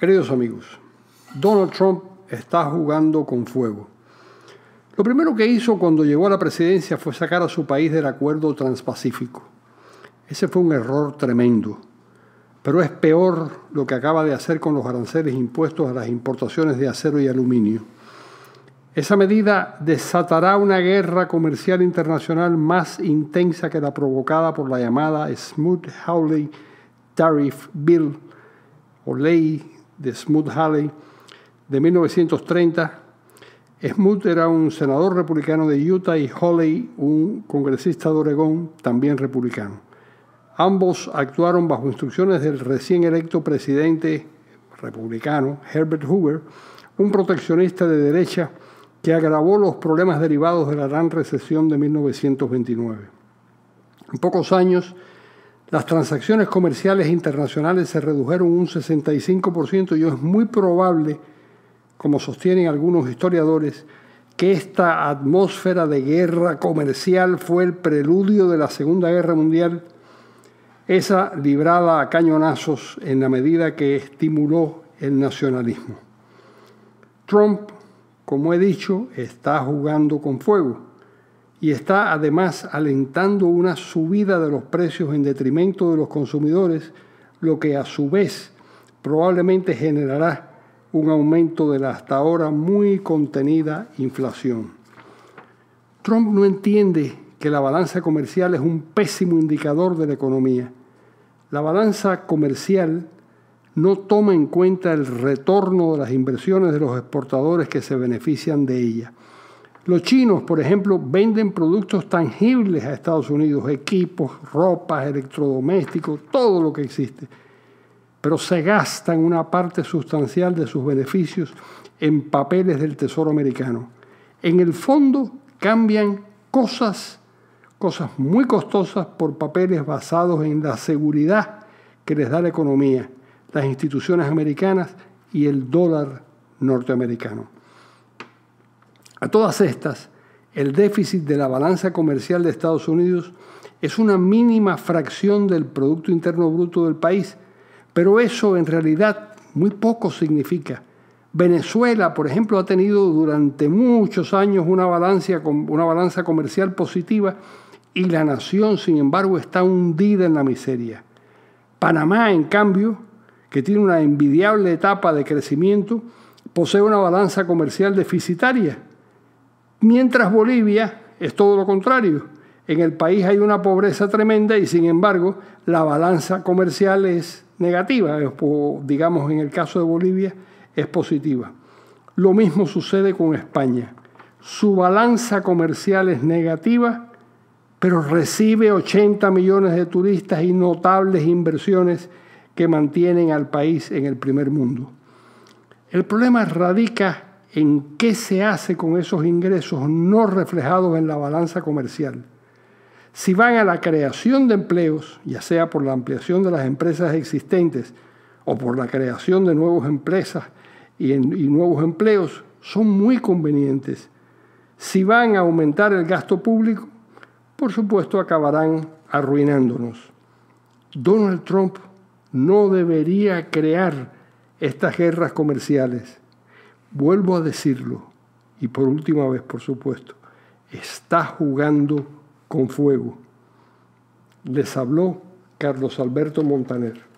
Queridos amigos, Donald Trump está jugando con fuego. Lo primero que hizo cuando llegó a la presidencia fue sacar a su país del acuerdo transpacífico. Ese fue un error tremendo. Pero es peor lo que acaba de hacer con los aranceles impuestos a las importaciones de acero y aluminio. Esa medida desatará una guerra comercial internacional más intensa que la provocada por la llamada Smooth-Hawley Tariff Bill o ley de Smoot Halley de 1930. Smoot era un senador republicano de Utah y Halley, un congresista de Oregón, también republicano. Ambos actuaron bajo instrucciones del recién electo presidente republicano Herbert Hoover, un proteccionista de derecha que agravó los problemas derivados de la gran recesión de 1929. En pocos años, las transacciones comerciales internacionales se redujeron un 65% y es muy probable, como sostienen algunos historiadores, que esta atmósfera de guerra comercial fue el preludio de la Segunda Guerra Mundial, esa librada a cañonazos en la medida que estimuló el nacionalismo. Trump, como he dicho, está jugando con fuego y está además alentando una subida de los precios en detrimento de los consumidores, lo que a su vez probablemente generará un aumento de la hasta ahora muy contenida inflación. Trump no entiende que la balanza comercial es un pésimo indicador de la economía. La balanza comercial no toma en cuenta el retorno de las inversiones de los exportadores que se benefician de ella. Los chinos, por ejemplo, venden productos tangibles a Estados Unidos, equipos, ropas, electrodomésticos, todo lo que existe. Pero se gastan una parte sustancial de sus beneficios en papeles del Tesoro americano. En el fondo cambian cosas, cosas muy costosas por papeles basados en la seguridad que les da la economía, las instituciones americanas y el dólar norteamericano. A todas estas, el déficit de la balanza comercial de Estados Unidos es una mínima fracción del Producto Interno Bruto del país, pero eso en realidad muy poco significa. Venezuela, por ejemplo, ha tenido durante muchos años una balanza, una balanza comercial positiva y la nación, sin embargo, está hundida en la miseria. Panamá, en cambio, que tiene una envidiable etapa de crecimiento, posee una balanza comercial deficitaria, Mientras Bolivia es todo lo contrario. En el país hay una pobreza tremenda y sin embargo la balanza comercial es negativa, o digamos en el caso de Bolivia es positiva. Lo mismo sucede con España. Su balanza comercial es negativa, pero recibe 80 millones de turistas y notables inversiones que mantienen al país en el primer mundo. El problema radica en qué se hace con esos ingresos no reflejados en la balanza comercial. Si van a la creación de empleos, ya sea por la ampliación de las empresas existentes o por la creación de nuevas empresas y, nuevos empleos, son muy convenientes. Si van a aumentar el gasto público, por supuesto acabarán arruinándonos. Donald Trump no debería crear estas guerras comerciales. Vuelvo a decirlo, y por última vez, por supuesto, está jugando con fuego. Les habló Carlos Alberto Montaner.